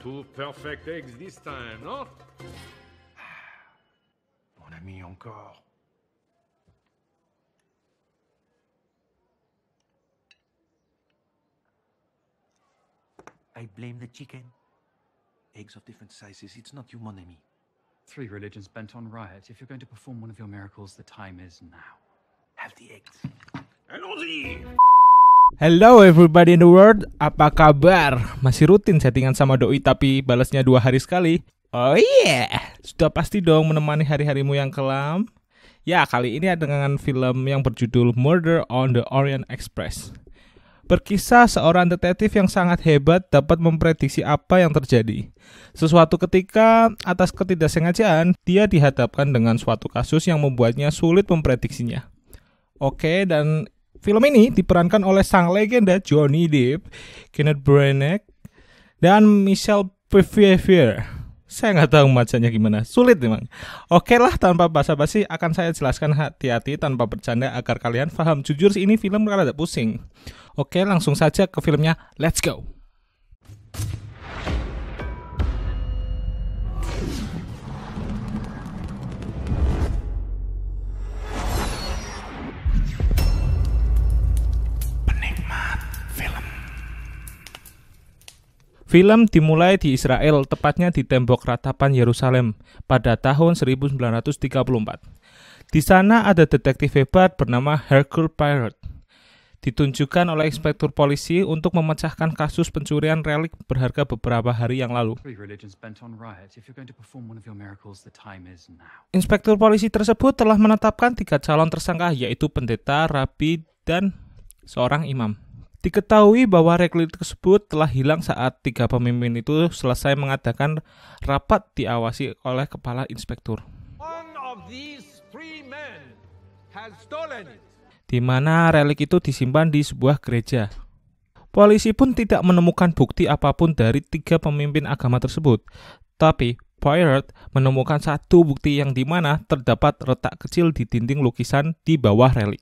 Two perfect eggs this time, no? Mon ami encore. I blame the chicken. Eggs of different sizes, it's not you, mon ami. Three religions bent on riot. If you're going to perform one of your miracles, the time is now. Have the eggs. Allons-y! Hello everybody in the world, apa kabar? Masih rutin settingan sama doi tapi balasnya dua hari sekali. Oh iya, yeah. sudah pasti dong menemani hari-harimu yang kelam. Ya, kali ini ada dengan film yang berjudul Murder on the Orient Express. Berkisah seorang detektif yang sangat hebat dapat memprediksi apa yang terjadi. Sesuatu ketika, atas ketidaksengajaan, dia dihadapkan dengan suatu kasus yang membuatnya sulit memprediksinya. Oke, dan Film ini diperankan oleh sang legenda Johnny Depp, Kenneth Branagh, dan Michelle Pfeiffer. Saya nggak tahu macamnya gimana, sulit memang. Oke lah, tanpa basa-basi akan saya jelaskan hati-hati tanpa bercanda agar kalian paham. Jujur sih ini film rada pusing. Oke, langsung saja ke filmnya. Let's go. Film dimulai di Israel, tepatnya di tembok ratapan Yerusalem pada tahun 1934. Di sana ada detektif hebat bernama Hercule Poirot. Ditunjukkan oleh inspektur polisi untuk memecahkan kasus pencurian relik berharga beberapa hari yang lalu. Inspektur polisi tersebut telah menetapkan tiga calon tersangka, yaitu pendeta, rabi, dan seorang imam. Diketahui bahwa relik tersebut telah hilang saat tiga pemimpin itu selesai mengadakan rapat diawasi oleh kepala inspektur. Di mana relik itu disimpan di sebuah gereja. Polisi pun tidak menemukan bukti apapun dari tiga pemimpin agama tersebut. Tapi Poirot menemukan satu bukti yang di mana terdapat retak kecil di dinding lukisan di bawah relik.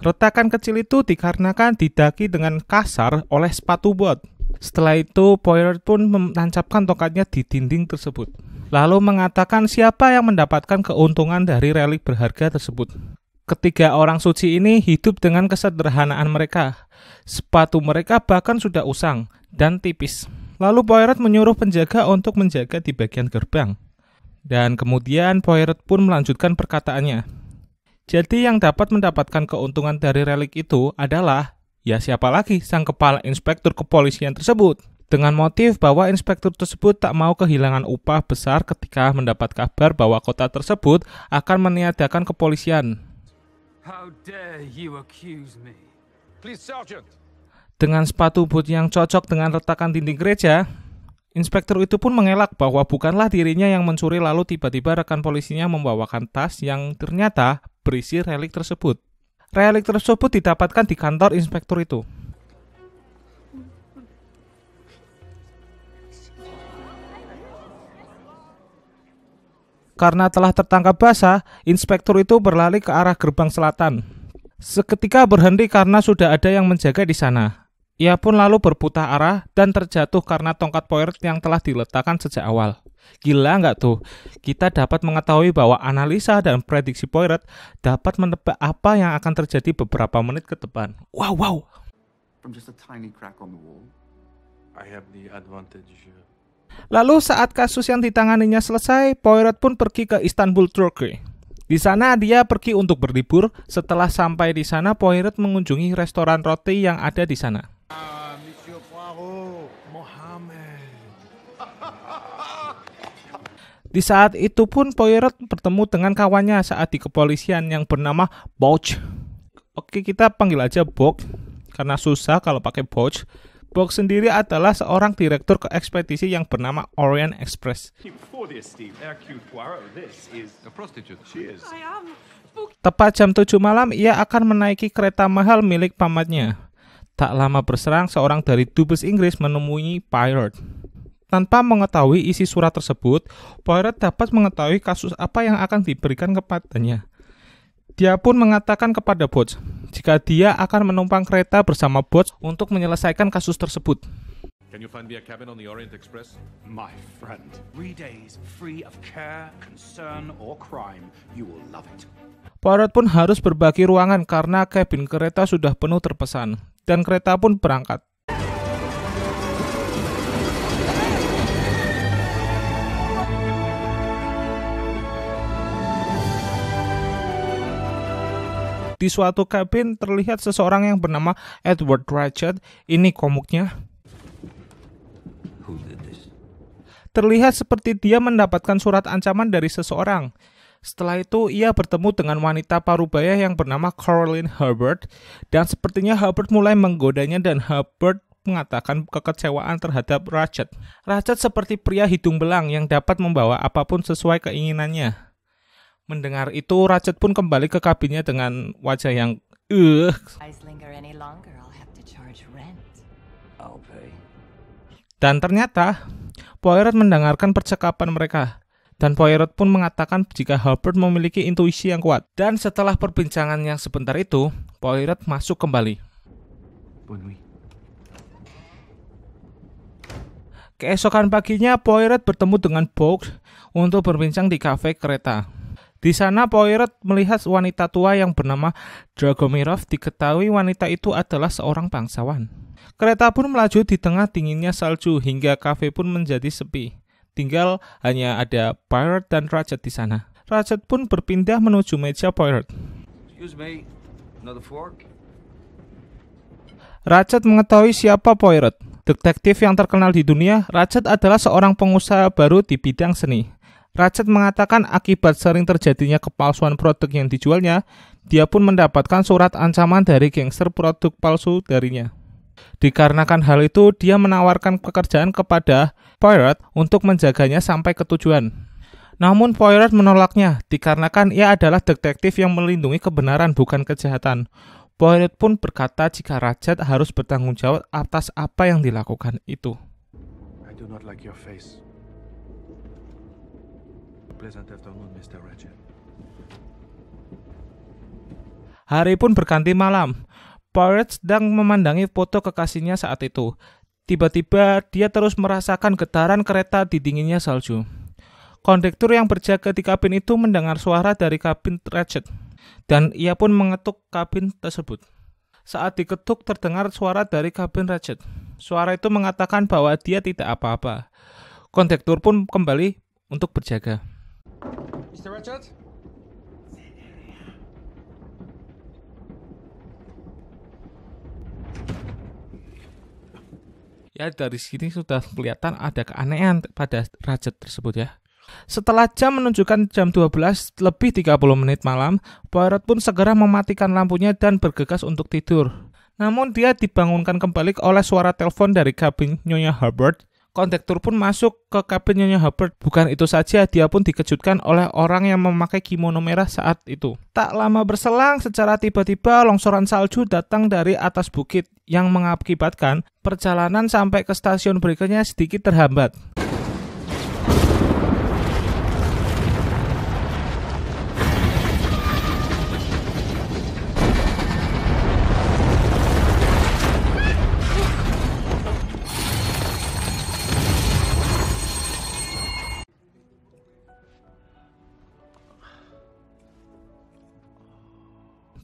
Retakan kecil itu dikarenakan didaki dengan kasar oleh sepatu bot. Setelah itu, Poirot pun menancapkan tongkatnya di dinding tersebut. Lalu mengatakan siapa yang mendapatkan keuntungan dari relik berharga tersebut. Ketiga orang suci ini hidup dengan kesederhanaan mereka. Sepatu mereka bahkan sudah usang dan tipis. Lalu Poirot menyuruh penjaga untuk menjaga di bagian gerbang. Dan kemudian Poirot pun melanjutkan perkataannya. Jadi yang dapat mendapatkan keuntungan dari relik itu adalah ya siapa lagi sang kepala inspektur kepolisian tersebut. Dengan motif bahwa inspektur tersebut tak mau kehilangan upah besar ketika mendapat kabar bahwa kota tersebut akan meniadakan kepolisian. How dare you accuse me? Please, Sergeant. Dengan sepatu boot yang cocok dengan retakan dinding gereja, Inspektur itu pun mengelak bahwa bukanlah dirinya yang mencuri lalu tiba-tiba rekan polisinya membawakan tas yang ternyata berisi relik tersebut. Relik tersebut didapatkan di kantor inspektur itu. Karena telah tertangkap basah, inspektur itu berlari ke arah gerbang selatan. Seketika berhenti karena sudah ada yang menjaga di sana. Ia pun lalu berputar arah dan terjatuh karena tongkat Poirot yang telah diletakkan sejak awal. Gila nggak tuh? Kita dapat mengetahui bahwa analisa dan prediksi Poirot dapat menebak apa yang akan terjadi beberapa menit ke depan. Wow, wow. From just a tiny crack on the wall, I have the advantage. Lalu saat kasus yang ditanganinya selesai, Poirot pun pergi ke Istanbul, Turki. Di sana dia pergi untuk berlibur. Setelah sampai di sana, Poirot mengunjungi restoran roti yang ada di sana. Di saat itu pun Poirot bertemu dengan kawannya saat di kepolisian yang bernama Boch. Oke, kita panggil aja Boch karena susah kalau pakai Boch. Boch sendiri adalah seorang direktur ke ekspedisi yang bernama Orient Express. Tepat jam 7 malam, ia akan menaiki kereta mahal milik pamatnya. Tak lama berserang, seorang dari dubes Inggris menemui Pirate tanpa mengetahui isi surat tersebut, Poirot dapat mengetahui kasus apa yang akan diberikan kepadanya. Dia pun mengatakan kepada Bots jika dia akan menumpang kereta bersama Bots untuk menyelesaikan kasus tersebut. Can you find me a cabin on the Orient Express? My friend, three days free of care, concern, or crime. You will love it. Poirot pun harus berbagi ruangan karena kabin kereta sudah penuh terpesan, dan kereta pun berangkat. Di suatu kabin terlihat seseorang yang bernama Edward Ratchet. Ini komuknya. Terlihat seperti dia mendapatkan surat ancaman dari seseorang. Setelah itu, ia bertemu dengan wanita parubaya yang bernama Caroline Herbert, dan sepertinya Herbert mulai menggodanya dan Herbert mengatakan kekecewaan terhadap Ratchet. Ratchet seperti pria hidung belang yang dapat membawa apapun sesuai keinginannya. Mendengar itu, Ratchet pun kembali ke kabinnya dengan wajah yang uh. Dan ternyata Poirot mendengarkan percakapan mereka dan Poirot pun mengatakan jika Herbert memiliki intuisi yang kuat. Dan setelah perbincangan yang sebentar itu, Poirot masuk kembali. Keesokan paginya, Poirot bertemu dengan Box untuk berbincang di kafe kereta. Di sana Poirot melihat wanita tua yang bernama Dragomirov diketahui wanita itu adalah seorang bangsawan. Kereta pun melaju di tengah dinginnya salju hingga kafe pun menjadi sepi. Tinggal hanya ada Poirot dan Ratchet di sana. Rajat pun berpindah menuju meja Poirot. Excuse Rajat mengetahui siapa Poirot. Detektif yang terkenal di dunia, Ratchet adalah seorang pengusaha baru di bidang seni. Ratchet mengatakan akibat sering terjadinya kepalsuan produk yang dijualnya, dia pun mendapatkan surat ancaman dari gangster produk palsu darinya. Dikarenakan hal itu, dia menawarkan pekerjaan kepada Poirot untuk menjaganya sampai ke tujuan. Namun Poirot menolaknya, dikarenakan ia adalah detektif yang melindungi kebenaran bukan kejahatan. Poirot pun berkata jika Ratchet harus bertanggung jawab atas apa yang dilakukan itu. I do not like your face. Hari pun berganti malam. Poirot sedang memandangi foto kekasihnya saat itu. Tiba-tiba dia terus merasakan getaran kereta di dinginnya salju. Kondektur yang berjaga di kabin itu mendengar suara dari kabin Ratchet, dan ia pun mengetuk kabin tersebut. Saat diketuk terdengar suara dari kabin Ratchet. Suara itu mengatakan bahwa dia tidak apa-apa. Kondektur pun kembali untuk berjaga. Mr. Ratchet? Ya dari sini sudah kelihatan ada keanehan pada Ratchet tersebut ya. Setelah jam menunjukkan jam 12 lebih 30 menit malam, Poirot pun segera mematikan lampunya dan bergegas untuk tidur. Namun dia dibangunkan kembali oleh suara telepon dari kabin Nyonya Herbert kontektur pun masuk ke kabinnya Nyonya Hubbard. Bukan itu saja, dia pun dikejutkan oleh orang yang memakai kimono merah saat itu. Tak lama berselang, secara tiba-tiba longsoran salju datang dari atas bukit yang mengakibatkan perjalanan sampai ke stasiun berikutnya sedikit terhambat.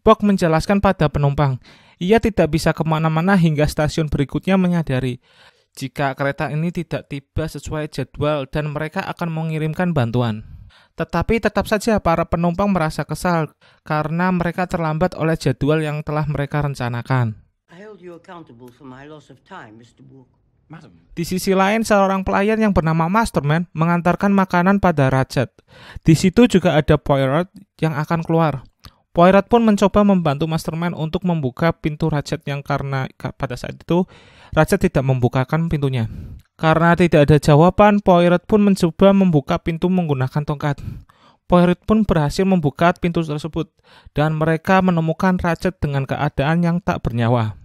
Spock menjelaskan pada penumpang, ia tidak bisa kemana-mana hingga stasiun berikutnya menyadari jika kereta ini tidak tiba sesuai jadwal dan mereka akan mengirimkan bantuan. Tetapi tetap saja para penumpang merasa kesal karena mereka terlambat oleh jadwal yang telah mereka rencanakan. Di sisi lain, seorang pelayan yang bernama Masterman mengantarkan makanan pada Ratchet. Di situ juga ada Poirot yang akan keluar. Poirat pun mencoba membantu Mastermind untuk membuka pintu Ratchet yang karena pada saat itu Ratchet tidak membukakan pintunya. Karena tidak ada jawaban, Poirat pun mencoba membuka pintu menggunakan tongkat. Poirot pun berhasil membuka pintu tersebut, dan mereka menemukan Ratchet dengan keadaan yang tak bernyawa.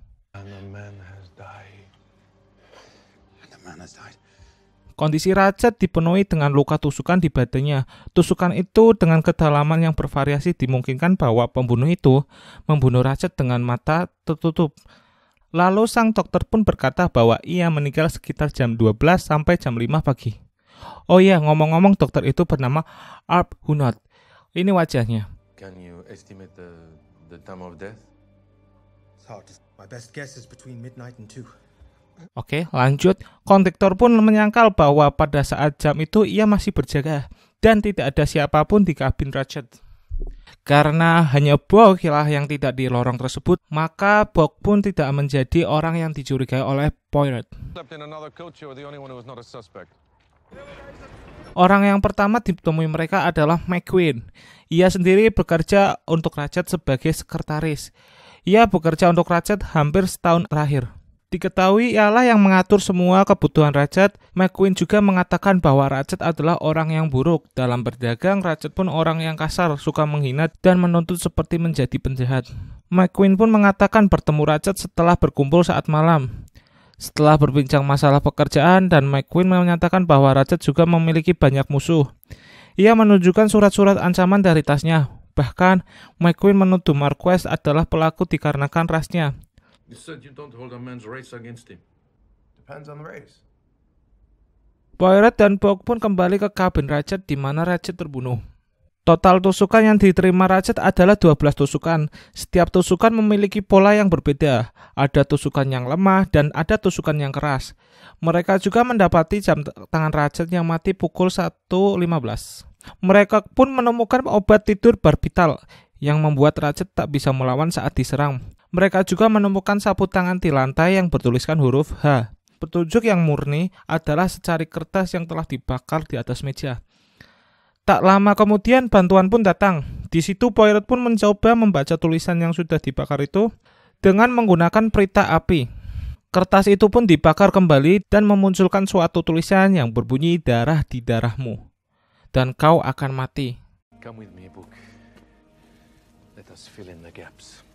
Kondisi Ratchet dipenuhi dengan luka tusukan di badannya. Tusukan itu dengan kedalaman yang bervariasi dimungkinkan bahwa pembunuh itu membunuh Ratchet dengan mata tertutup. Lalu sang dokter pun berkata bahwa ia meninggal sekitar jam 12 sampai jam 5 pagi. Oh iya, ngomong-ngomong dokter itu bernama Arp Hunot. Ini wajahnya. Can you estimate the, the time of death? It's hard. My best guess is between midnight and 2. Oke, lanjut. Kondektor pun menyangkal bahwa pada saat jam itu ia masih berjaga dan tidak ada siapapun di kabin Ratchet. Karena hanya Bok lah yang tidak di lorong tersebut, maka Bok pun tidak menjadi orang yang dicurigai oleh Poirot. Orang yang pertama ditemui mereka adalah McQueen. Ia sendiri bekerja untuk Ratchet sebagai sekretaris. Ia bekerja untuk Ratchet hampir setahun terakhir. Diketahui ialah yang mengatur semua kebutuhan Ratchet, McQueen juga mengatakan bahwa Ratchet adalah orang yang buruk. Dalam berdagang, Ratchet pun orang yang kasar, suka menghina, dan menuntut seperti menjadi penjahat. McQueen pun mengatakan bertemu Ratchet setelah berkumpul saat malam. Setelah berbincang masalah pekerjaan, dan McQueen menyatakan bahwa Ratchet juga memiliki banyak musuh. Ia menunjukkan surat-surat ancaman dari tasnya. Bahkan, McQueen menuduh Marquez adalah pelaku dikarenakan rasnya. You said you don't hold a man's race against him. Depends on the race. Poirot dan Bog pun kembali ke kabin Ratchet di mana Ratchet terbunuh. Total tusukan yang diterima Ratchet adalah 12 tusukan. Setiap tusukan memiliki pola yang berbeda. Ada tusukan yang lemah dan ada tusukan yang keras. Mereka juga mendapati jam tangan Ratchet yang mati pukul 1.15. Mereka pun menemukan obat tidur barbital yang membuat Ratchet tak bisa melawan saat diserang. Mereka juga menemukan sapu tangan di lantai yang bertuliskan huruf H. Petunjuk yang murni adalah secari kertas yang telah dibakar di atas meja. Tak lama kemudian bantuan pun datang. Di situ Poirot pun mencoba membaca tulisan yang sudah dibakar itu dengan menggunakan perita api. Kertas itu pun dibakar kembali dan memunculkan suatu tulisan yang berbunyi darah di darahmu. Dan kau akan mati. Come with me, book. Let us fill in the gaps.